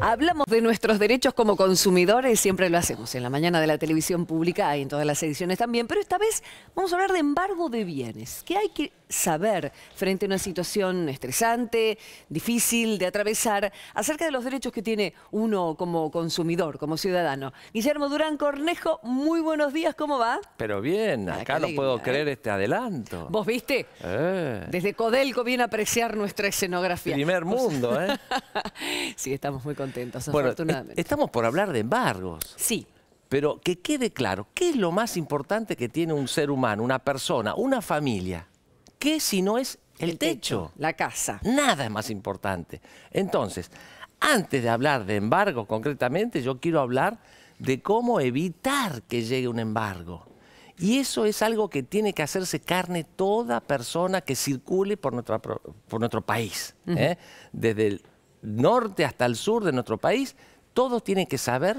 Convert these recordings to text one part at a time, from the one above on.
Hablamos de nuestros derechos como consumidores, siempre lo hacemos en la mañana de la televisión pública y en todas las ediciones también, pero esta vez vamos a hablar de embargo de bienes. que hay que saber frente a una situación estresante, difícil de atravesar, acerca de los derechos que tiene uno como consumidor, como ciudadano. Guillermo Durán Cornejo, muy buenos días, ¿cómo va? Pero bien, ah, acá no puedo ¿eh? creer este adelanto. ¿Vos viste? Eh. Desde Codelco viene a apreciar nuestra escenografía. Primer mundo, ¿eh? sí, estamos muy contentos, Estamos por hablar de embargos. Sí. Pero que quede claro, ¿qué es lo más importante que tiene un ser humano, una persona, una familia? ¿Qué si no es el, techo, La casa. Nada es más importante. Entonces, antes de hablar de embargo concretamente, yo quiero hablar de cómo evitar que llegue un embargo. Y eso es algo que tiene que hacerse carne toda persona que circule por, nuestro país. ¿eh? Desde el norte hasta el sur de nuestro país, todos tienen que saber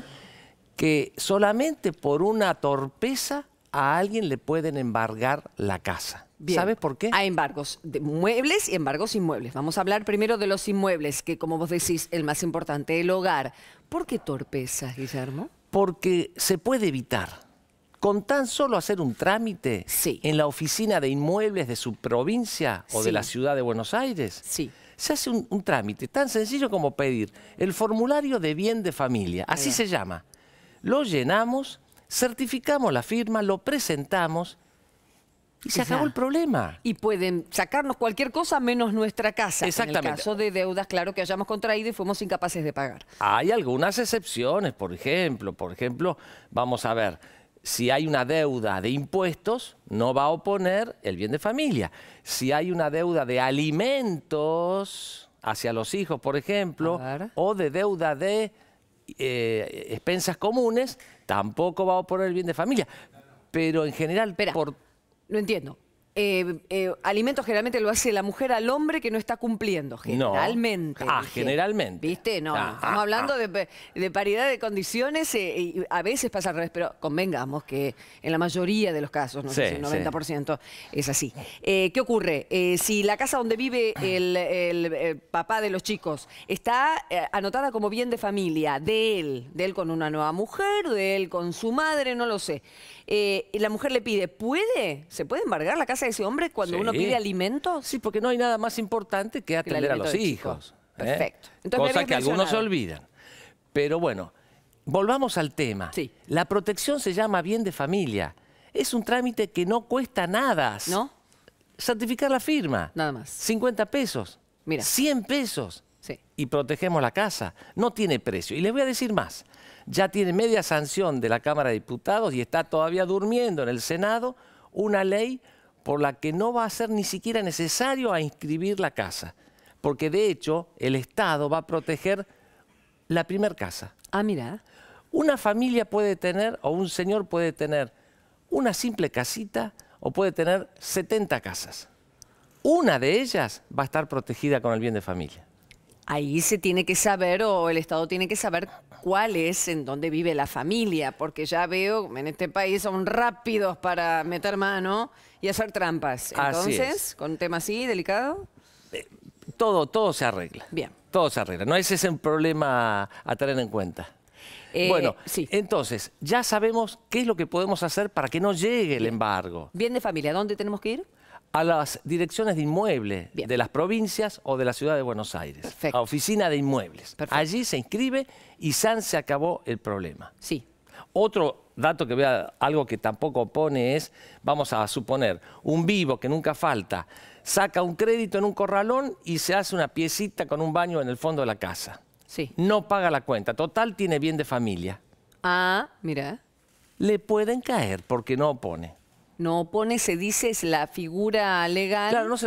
que solamente por una torpeza a alguien le pueden embargar la casa. ¿Sabes por qué? Hay embargos de muebles y embargos inmuebles. Vamos a hablar primero de los inmuebles, que como vos decís, el más importante, el hogar. ¿Por qué torpeza, Guillermo? Porque se puede evitar. Con tan solo hacer un trámite en la oficina de inmuebles de su provincia o de la ciudad de Buenos Aires, sí. se hace un, trámite tan sencillo como pedir el formulario de bien de familia, así se llama. Lo llenamos, certificamos la firma, lo presentamos y se acabó el problema. Y pueden sacarnos cualquier cosa menos nuestra casa. Exactamente. En el caso de deudas, claro, que hayamos contraído y fuimos incapaces de pagar. Hay algunas excepciones, por ejemplo. Por ejemplo, vamos a ver, si hay una deuda de impuestos, no va a oponer el bien de familia. Si hay una deuda de alimentos hacia los hijos, por ejemplo, o de deuda de eh, expensas comunes, tampoco va poner el bien de familia. Pero en general, Espera, Lo entiendo. Eh, eh, alimentos generalmente lo hace la mujer al hombre que no está cumpliendo, generalmente. Ah, generalmente. ¿Viste? No, ah, estamos ah, hablando ah. De, paridad de condiciones eh, y a veces pasa al revés, pero convengamos que en la mayoría de los casos, no sé si el 90% es así. ¿Qué ocurre? si la casa donde vive el, papá de los chicos está anotada como bien de familia, de él, de él con una nueva mujer, de él con su madre, no lo sé, la mujer le pide, ¿puede? ¿Se puede embargar la casa? de ese hombre cuando uno pide alimentos? Sí, porque no hay nada más importante que atender a los hijos. ¿eh? Perfecto. Cosa que algunos se olvidan. Pero bueno, volvamos al tema. La protección se llama bien de familia. Es un trámite que no cuesta nada. ¿No? Certificar la firma. Nada más. 50 pesos. Mira. 100 pesos. Sí. Y protegemos la casa. No tiene precio. Y les voy a decir más. Ya tiene media sanción de la Cámara de Diputados y está todavía durmiendo en el Senado una ley por la que no va a ser ni siquiera necesario a inscribir la casa, porque de hecho el Estado va a proteger la primer casa. Ah, mira. Una familia puede tener, o un señor puede tener, una simple casita o puede tener 70 casas. Una de ellas va a estar protegida con el bien de familia. Ahí se tiene que saber o el Estado tiene que saber cuál es, en dónde vive la familia, porque ya veo, en este país son rápidos para meter mano y hacer trampas. Entonces, con un tema así, delicado. Eh, todo, todo se arregla. Bien. Todo se arregla. No ese es un problema a tener en cuenta. Eh, bueno, sí. entonces, ya sabemos qué es lo que podemos hacer para que no llegue el embargo. Bien de familia, ¿dónde tenemos que ir? a las direcciones de inmuebles de las provincias o de la ciudad de Buenos Aires. A oficina de inmuebles. Allí se inscribe y San se acabó el problema. Sí. Otro dato que vea, algo que tampoco opone es, vamos a suponer, un vivo que nunca falta, saca un crédito en un corralón y se hace una piecita con un baño en el fondo de la casa. Sí. No paga la cuenta. Total, tiene bien de familia. Ah, mira. Le pueden caer porque no opone. No pone, se dice, es la figura legal. Claro, no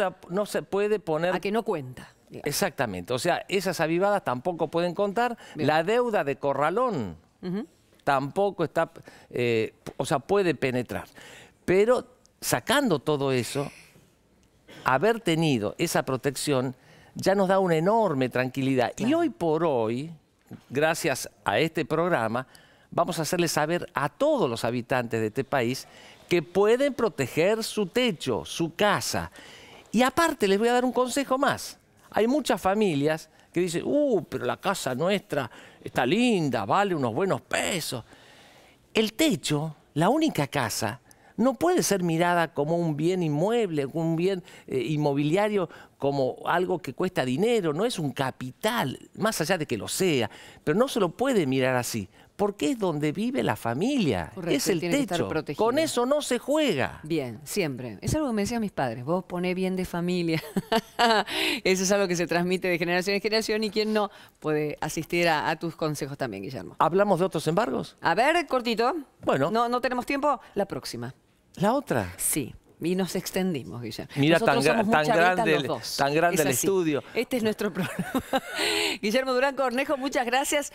se, puede poner. A que no cuenta. Exactamente. O sea, esas avivadas tampoco pueden contar. La deuda de Corralón tampoco está. Eh, o sea, puede penetrar. Pero sacando todo eso, haber tenido esa protección ya nos da una enorme tranquilidad. Y hoy por hoy, gracias a este programa, vamos a hacerle saber a todos los habitantes de este país que pueden proteger su techo, su casa. Y aparte les voy a dar un consejo más. Hay muchas familias que dicen, uh, pero la casa nuestra está linda, vale unos buenos pesos. El techo, la única casa, no puede ser mirada como un bien inmueble, un bien eh, inmobiliario, como algo que cuesta dinero, no es un capital, más allá de que lo sea, pero no se lo puede mirar así porque es donde vive la familia, es el techo. Con eso no se juega. Bien, siempre. Es algo que me decían mis padres, vos poné bien de familia. eso es algo que se transmite de generación en generación y quien no puede asistir a, tus consejos también, Guillermo. ¿Hablamos de otros embargos? A ver, cortito. Bueno. No, no tenemos tiempo. La próxima. ¿La otra? Sí. Y nos extendimos, Guillermo. Mira, tan, grande el, tan, grande, el estudio. Este es nuestro programa. Guillermo Durán Cornejo, muchas gracias.